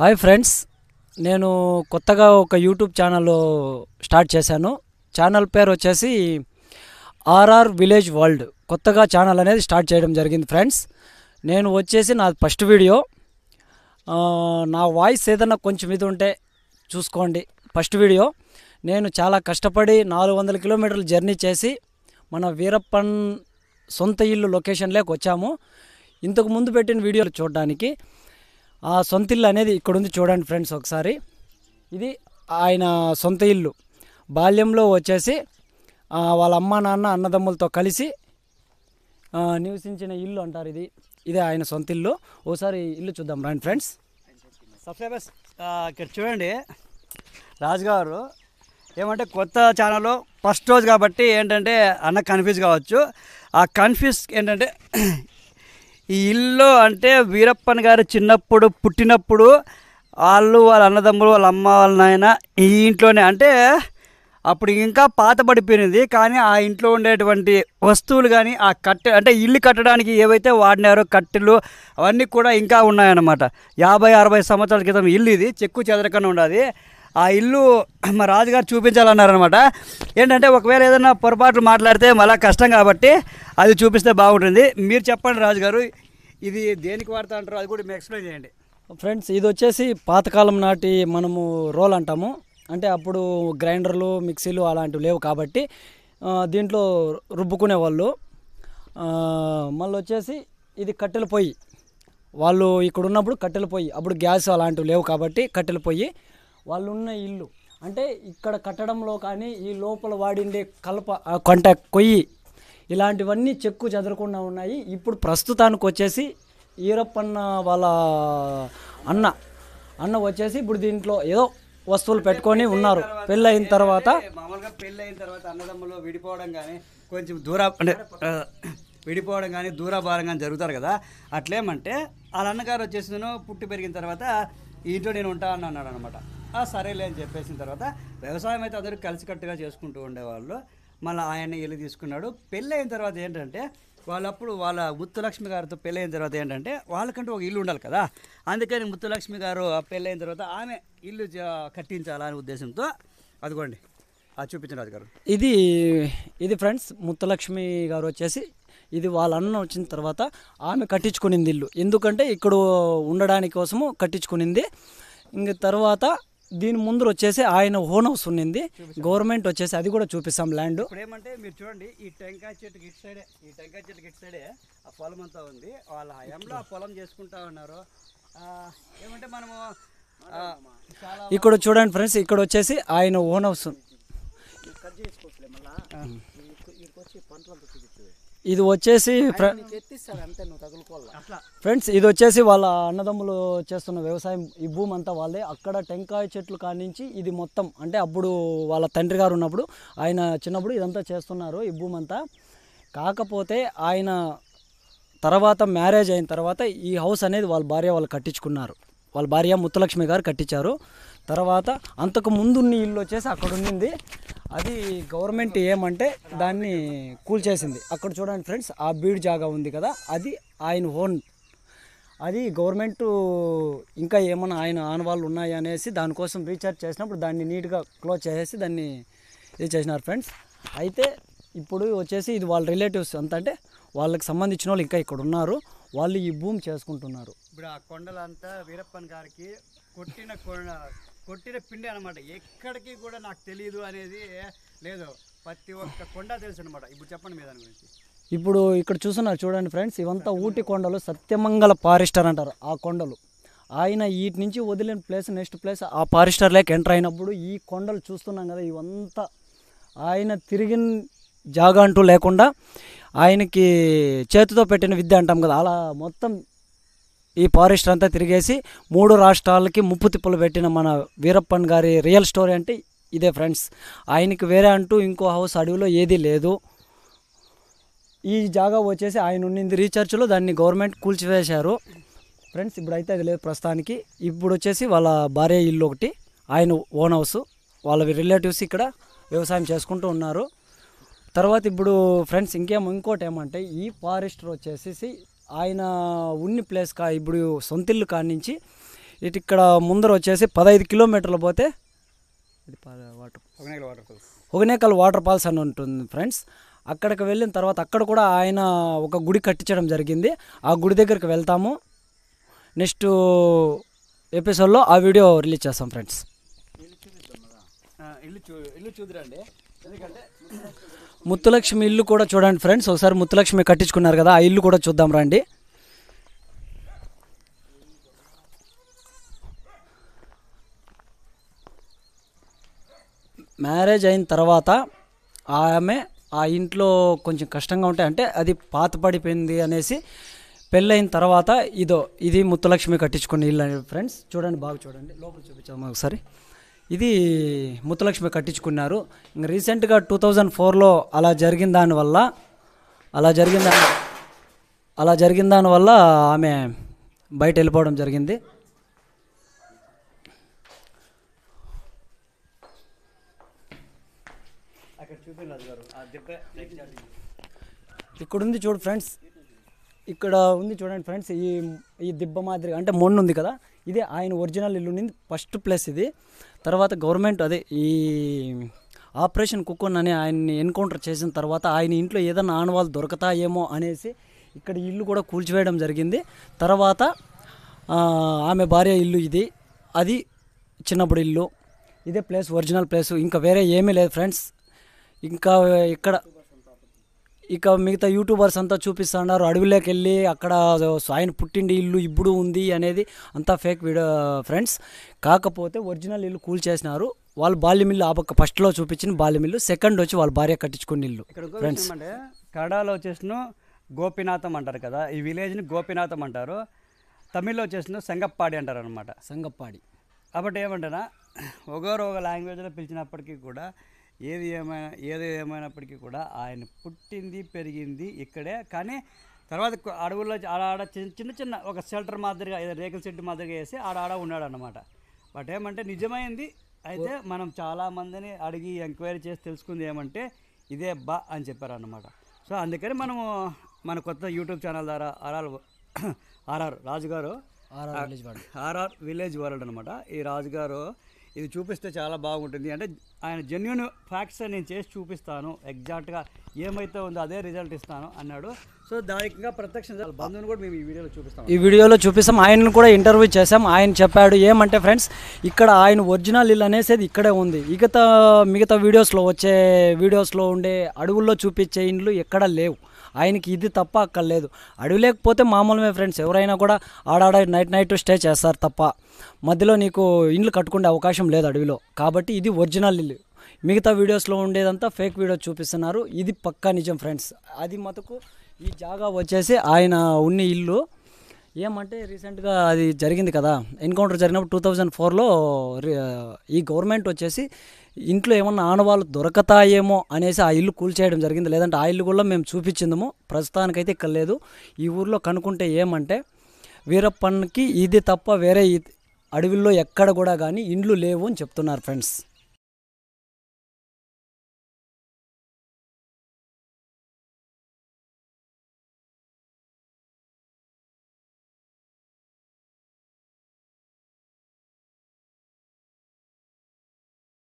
hi friends నేను కొత్తగా ఒక యూట్యూబ్ ఛానల్ స్టార్ట్ చేశాను ఛానల్ పేరు వచ్చేసి ఆర్ఆర్ విలేజ్ వరల్డ్ కొత్తగా ఛానల్ అనేది స్టార్ట్ చేయడం జరిగింది ఫ్రెండ్స్ నేను వచ్చేసి నా ఫస్ట్ వీడియో నా వాయిస్ ఏదైనా కొంచెం ఇది ఉంటే చూసుకోండి ఫస్ట్ వీడియో నేను చాలా కష్టపడి నాలుగు వందల కిలోమీటర్లు జర్నీ చేసి మన వీరప్పన్ సొంత ఇల్లు లొకేషన్లోకి వచ్చాము ఇంతకు ముందు పెట్టిన వీడియోలు చూడడానికి ఆ సొంత ఇల్లు అనేది ఇక్కడ ఉంది చూడండి ఫ్రెండ్స్ ఒకసారి ఇది ఆయన సొంత ఇల్లు బాల్యంలో వచ్చేసి వాళ్ళ అమ్మ నాన్న అన్నదమ్ములతో కలిసి నివసించిన ఇల్లు అంటారు ఇది ఇదే ఆయన సొంత ఇల్లు ఓసారి ఇల్లు చూద్దాం రండి ఫ్రెండ్స్ సబ్స్క్రైబర్స్ ఇక్కడ చూడండి రాజుగారు ఏమంటే కొత్త ఛానల్ ఫస్ట్ రోజు కాబట్టి ఏంటంటే అన్న కన్ఫ్యూజ్ కావచ్చు ఆ కన్ఫ్యూజ్ ఏంటంటే ఈ ఇల్లు అంటే వీరప్పన్ గారు చిన్నప్పుడు పుట్టినప్పుడు వాళ్ళు వాళ్ళ అన్నదమ్ములు వాళ్ళ అమ్మ వాళ్ళ నాయన ఈ ఇంట్లోనే అంటే అప్పుడు ఇంకా పాత పడిపోయినది కానీ ఆ ఇంట్లో ఉండేటువంటి వస్తువులు కానీ ఆ కట్టె అంటే ఇల్లు కట్టడానికి ఏవైతే వాడినారో కట్టెలు అవన్నీ కూడా ఇంకా ఉన్నాయన్నమాట యాభై అరవై సంవత్సరాల క్రితం ఇల్లు ఇది చెక్కు చెదరకుండా ఉండాలి ఆ ఇల్లు మా రాజుగారు చూపించాలన్నారనమాట ఏంటంటే ఒకవేళ ఏదైనా పొరపాట్లు మాట్లాడితే మళ్ళీ కష్టం కాబట్టి అది చూపిస్తే బాగుంటుంది మీరు చెప్పండి రాజుగారు ఇది దేనికి వాడుతా అంటారు అది కూడా మీరు ఎక్స్ప్లెయిన్ చేయండి ఫ్రెండ్స్ ఇది వచ్చేసి పాతకాలం నాటి మనము రోల్ అంటాము అంటే అప్పుడు గ్రైండర్లు మిక్సీలు అలాంటివి లేవు కాబట్టి దీంట్లో రుబ్బుకునే వాళ్ళు మళ్ళీ వచ్చేసి ఇది కట్టెల పొయ్యి వాళ్ళు ఇక్కడ ఉన్నప్పుడు కట్టెల పొయ్యి అప్పుడు గ్యాస్ అలాంటివి లేవు కాబట్టి కట్టెల పొయ్యి వాళ్ళు ఉన్న ఇల్లు అంటే ఇక్కడ కట్టడంలో కానీ ఈ లోపల వాడిండే కలప కొంట కొయ్యి ఇలాంటివన్నీ చెక్కు చెదరకుండా ఉన్నాయి ఇప్పుడు ప్రస్తుతానికి వచ్చేసి ఈరప్పన్న వాళ్ళ అన్న అన్న వచ్చేసి ఇప్పుడు దీంట్లో ఏదో వస్తువులు పెట్టుకొని ఉన్నారు అయిన తర్వాత మామూలుగా అయిన తర్వాత అన్నదమ్ములు విడిపోవడం కానీ కొంచెం దూర అంటే విడిపోవడం కానీ దూరాభారం కానీ జరుగుతారు కదా అట్లేమంటే వాళ్ళ అన్నగారు వచ్చేసి పుట్టి పెరిగిన తర్వాత ఇంట్లో నేను ఉంటా అన్నాడు అనమాట సరేలే అని చెప్పేసిన తర్వాత వ్యవసాయం అయితే అందరూ కలిసికట్టుగా చేసుకుంటూ ఉండేవాళ్ళు మళ్ళీ ఆయన ఇల్లు తీసుకున్నాడు పెళ్ళి అయిన తర్వాత ఏంటంటే వాళ్ళప్పుడు వాళ్ళ ముత్తులక్ష్మి గారితో అయిన తర్వాత ఏంటంటే వాళ్ళకంటే ఒక ఇల్లు ఉండాలి కదా అందుకని ముత్తులక్ష్మి గారు అయిన తర్వాత ఆమె ఇల్లు కట్టించాలనే ఉద్దేశంతో అదిగోండి అది రాజు గారు ఇది ఇది ఫ్రెండ్స్ ముత్తలక్ష్మి గారు వచ్చేసి ఇది వాళ్ళ అన్న వచ్చిన తర్వాత ఆమె కట్టించుకునింది ఇల్లు ఎందుకంటే ఇక్కడ ఉండడానికి కోసము కట్టించుకునింది ఇంక తర్వాత దీని ముందర వచ్చేసి ఆయన ఓన్ హౌస్ ఉన్నింది గవర్నమెంట్ వచ్చేసి అది కూడా చూపిస్తాం ల్యాండ్ ఏమంటే మీరు చూడండి ఈ టెంకాయ చెట్టు ఇటు సైడే ఈ టెంకాయ చెట్టు ఇటు సైడే ఆ పొలం అంతా ఉంది వాళ్ళ హయాంలో ఆ పొలం చేసుకుంటా ఉన్నారు ఏమంటే మనము ఇక్కడ చూడండి ఫ్రెండ్స్ ఇక్కడ వచ్చేసి ఆయన ఓన్ హౌస్ కట్ చేసుకోవట్లే మళ్ళీ పంటలు ఇది వచ్చేసి ఫ్రెండ్స్ ఇది వచ్చేసి వాళ్ళ అన్నదమ్ములు చేస్తున్న వ్యవసాయం ఈ భూమి అంతా వాళ్ళే అక్కడ టెంకాయ చెట్లు కానించి ఇది మొత్తం అంటే అప్పుడు వాళ్ళ తండ్రి గారు ఉన్నప్పుడు ఆయన చిన్నప్పుడు ఇదంతా చేస్తున్నారు ఈ భూమి అంతా కాకపోతే ఆయన తర్వాత మ్యారేజ్ అయిన తర్వాత ఈ హౌస్ అనేది వాళ్ళ భార్య వాళ్ళు కట్టించుకున్నారు వాళ్ళ భార్య ముత్తలక్ష్మి గారు కట్టించారు తర్వాత అంతకు ముందున్న ఇల్లు వచ్చేసి అక్కడ ఉండింది అది గవర్నమెంట్ ఏమంటే దాన్ని కూల్చేసింది అక్కడ చూడండి ఫ్రెండ్స్ ఆ బీడ్ జాగా ఉంది కదా అది ఆయన ఓన్ అది గవర్నమెంట్ ఇంకా ఏమైనా ఆయన ఆనవాళ్ళు ఉన్నాయి అనేసి దానికోసం రీఛార్జ్ చేసినప్పుడు దాన్ని నీట్గా క్లోజ్ చేసేసి దాన్ని ఇది చేసినారు ఫ్రెండ్స్ అయితే ఇప్పుడు వచ్చేసి ఇది వాళ్ళ రిలేటివ్స్ అంత అంటే వాళ్ళకి సంబంధించిన వాళ్ళు ఇంకా ఇక్కడ ఉన్నారు వాళ్ళు ఈ భూమి చేసుకుంటున్నారు ఇప్పుడు ఆ కొండలంతా వీరప్పన్ గారికి కొట్టిన కొండ కొట్టిన పిండి అనమాట ఎక్కడికి కూడా నాకు తెలియదు అనేది లేదు ప్రతి ఒక్క కొండ తెలుసు అనమాట ఇప్పుడు చెప్పండి మీ దాని గురించి ఇప్పుడు ఇక్కడ చూస్తున్నారు చూడండి ఫ్రెండ్స్ ఇవంతా ఊటి కొండలు సత్యమంగళ పారిస్టర్ అంటారు ఆ కొండలు ఆయన వీటి నుంచి వదిలిన ప్లేస్ నెక్స్ట్ ప్లేస్ ఆ లేక ఎంటర్ అయినప్పుడు ఈ కొండలు చూస్తున్నాం కదా ఇవంతా ఆయన తిరిగిన జాగా అంటూ లేకుండా ఆయనకి చేతితో పెట్టిన విద్య అంటాం కదా అలా మొత్తం ఈ ఫారెస్ట్ అంతా తిరిగేసి మూడు రాష్ట్రాలకి ముప్పు తిప్పులు పెట్టిన మన వీరప్పన్ గారి రియల్ స్టోరీ అంటే ఇదే ఫ్రెండ్స్ ఆయనకి వేరే అంటూ ఇంకో హౌస్ అడవిలో ఏదీ లేదు ఈ జాగా వచ్చేసి ఆయన ఉన్నింది రీచార్జ్లో దాన్ని గవర్నమెంట్ కూల్చివేశారు ఫ్రెండ్స్ ఇప్పుడైతే అది లేదు ప్రస్తుతానికి ఇప్పుడు వచ్చేసి వాళ్ళ భార్య ఇల్లు ఒకటి ఆయన ఓన్ హౌస్ వాళ్ళ రిలేటివ్స్ ఇక్కడ వ్యవసాయం చేసుకుంటూ ఉన్నారు తర్వాత ఇప్పుడు ఫ్రెండ్స్ ఇంకేం ఇంకోటి ఏమంటే ఈ ఫారెస్టర్ వచ్చేసి ఆయన ఉన్ని ప్లేస్ కా ఇప్పుడు సొంతిల్లు కానించి ఇటు ఇక్కడ ముందర వచ్చేసి పదహైదు కిలోమీటర్లు పోతే ఇది water Hogenakkal water falls Hogenakkal water falls అని ఉంటుంది ఫ్రెండ్స్ అక్కడికి వెళ్ళిన తర్వాత అక్కడ కూడా ఆయన ఒక గుడి కట్టించడం జరిగింది ఆ గుడి దగ్గరికి వెళ్తాము నెక్స్ట్ ఎపిసోడ్లో ఆ వీడియో రిలీజ్ చేస్తాం ఫ్రెండ్స్ ఇల్లు చూ ఇల్లు చూద్దరండి ఎందుకంటే ముత్తులక్ష్మి ఇల్లు కూడా చూడండి ఫ్రెండ్స్ ఒకసారి ముత్తులక్ష్మి కట్టించుకున్నారు కదా ఆ ఇల్లు కూడా చూద్దాం రండి మ్యారేజ్ అయిన తర్వాత ఆమె ఆ ఇంట్లో కొంచెం కష్టంగా ఉంటాయి అంటే అది పాత పడిపోయింది అనేసి పెళ్ళైన తర్వాత ఇదో ఇది ముత్తులక్ష్మి కట్టించుకునే ఇల్లు ఫ్రెండ్స్ చూడండి బాగా చూడండి లోపల చూపించాము ఒకసారి ఇది ముత్తలక్ష్మి కట్టించుకున్నారు ఇంకా రీసెంట్గా టూ థౌజండ్ ఫోర్లో అలా జరిగిన దానివల్ల అలా జరిగిన దాని అలా జరిగిన దానివల్ల ఆమె బయట వెళ్ళిపోవడం జరిగింది ఇక్కడుంది చూడు ఫ్రెండ్స్ ఇక్కడ ఉంది చూడండి ఫ్రెండ్స్ ఈ ఈ దిబ్బ మాదిరిగా అంటే మొన్న ఉంది కదా ఇది ఆయన ఒరిజినల్ ఇల్లు ఉంది ఫస్ట్ ప్లేస్ ఇది తర్వాత గవర్నమెంట్ అదే ఈ ఆపరేషన్ కుక్కన్ అని ఆయన్ని ఎన్కౌంటర్ చేసిన తర్వాత ఆయన ఇంట్లో ఏదైనా ఆనవాళ్ళు దొరకతాయేమో అనేసి ఇక్కడ ఇల్లు కూడా కూల్చివేయడం జరిగింది తర్వాత ఆమె భార్య ఇల్లు ఇది అది చిన్నప్పుడు ఇల్లు ఇదే ప్లేస్ ఒరిజినల్ ప్లేస్ ఇంకా వేరే ఏమీ లేదు ఫ్రెండ్స్ ఇంకా ఇక్కడ ఇక మిగతా యూట్యూబర్స్ అంతా చూపిస్తున్నారు అడవిలోకి వెళ్ళి అక్కడ ఆయన పుట్టింది ఇల్లు ఇప్పుడు ఉంది అనేది అంతా ఫేక్ వీడియో ఫ్రెండ్స్ కాకపోతే ఒరిజినల్ ఇల్లు కూల్ చేసినారు వాళ్ళు బాల్యమిల్లు ఆ పక్క ఫస్ట్లో చూపించిన బాల్యమిల్లు సెకండ్ వచ్చి వాళ్ళ భార్య కట్టించుకున్న ఇల్లు ఫ్రెండ్స్ కడాలో వచ్చేసిన గోపినాథం అంటారు కదా ఈ విలేజ్ని గోపినాథం అంటారు తమిళ్లో వచ్చేసిన సంగప్పాడి అంటారు అనమాట సంగప్పాడి కాబట్టి ఏమంటారా ఒకరు ఒక లాంగ్వేజ్లో పిలిచినప్పటికీ కూడా ఏది ఏమైనా ఏది ఏమైనప్పటికీ కూడా ఆయన పుట్టింది పెరిగింది ఇక్కడే కానీ తర్వాత అడవుల్లో ఆడ చిన్న చిన్న ఒక షెల్టర్ మాదిరిగా రేకుల షెడ్ మాదిరిగా వేసి ఆడాడ ఉన్నాడు అనమాట బట్ ఏమంటే నిజమైంది అయితే మనం చాలామందిని అడిగి ఎంక్వైరీ చేసి తెలుసుకుంది ఏమంటే ఇదే బా అని చెప్పారన్నమాట సో అందుకని మనము మన కొత్త యూట్యూబ్ ఛానల్ ద్వారా ఆర్ఆర్ ఆర్ఆర్ రాజుగారు ఆర్ఆర్ విలేజ్ వరల్డ్ అనమాట ఈ రాజుగారు ఇది చూపిస్తే చాలా బాగుంటుంది అంటే ఆయన జెన్యున్ ఫ్యాక్ట్స్ నేను చేసి చూపిస్తాను ఎగ్జాక్ట్గా ఏమైతే ఉందో అదే రిజల్ట్ ఇస్తాను అన్నాడు సో దానికంగా ప్రత్యక్ష బంధువుని కూడా మేము ఈ వీడియోలో చూపిస్తాం ఈ వీడియోలో చూపిస్తాం ఆయనను కూడా ఇంటర్వ్యూ చేసాం ఆయన చెప్పాడు ఏమంటే ఫ్రెండ్స్ ఇక్కడ ఆయన ఒరిజినల్ ఇల్లు అనేసేది ఇక్కడే ఉంది మిగతా మిగతా వీడియోస్లో వచ్చే వీడియోస్లో ఉండే అడవుల్లో చూపించే ఇండ్లు ఎక్కడ లేవు ఆయనకి ఇది తప్ప అక్కర్లేదు అడవిలేకపోతే మామూలుమే ఫ్రెండ్స్ ఎవరైనా కూడా ఆడాడ నైట్ నైట్ స్టే చేస్తారు తప్ప మధ్యలో నీకు ఇండ్లు కట్టుకునే అవకాశం లేదు అడవిలో కాబట్టి ఇది ఒరిజినల్ ఇల్లు మిగతా వీడియోస్లో ఉండేదంతా ఫేక్ వీడియో చూపిస్తున్నారు ఇది పక్కా నిజం ఫ్రెండ్స్ అది మతకు ఈ జాగా వచ్చేసి ఆయన ఉన్న ఇల్లు ఏమంటే రీసెంట్గా అది జరిగింది కదా ఎన్కౌంటర్ జరిగినప్పుడు టూ థౌజండ్ ఫోర్లో ఈ గవర్నమెంట్ వచ్చేసి ఇంట్లో ఏమన్నా ఆనవాళ్ళు దొరకతాయేమో అనేసి ఆ ఇల్లు కూల్చేయడం జరిగింది లేదంటే ఆ ఇల్లు కూడా మేము చూపించిందము ప్రస్తుతానికైతే ఇక్కడ లేదు ఈ ఊర్లో కనుక్కుంటే ఏమంటే వీరప్పన్కి ఇది తప్ప వేరే అడవిల్లో ఎక్కడ కూడా కానీ ఇండ్లు లేవు అని చెప్తున్నారు ఫ్రెండ్స్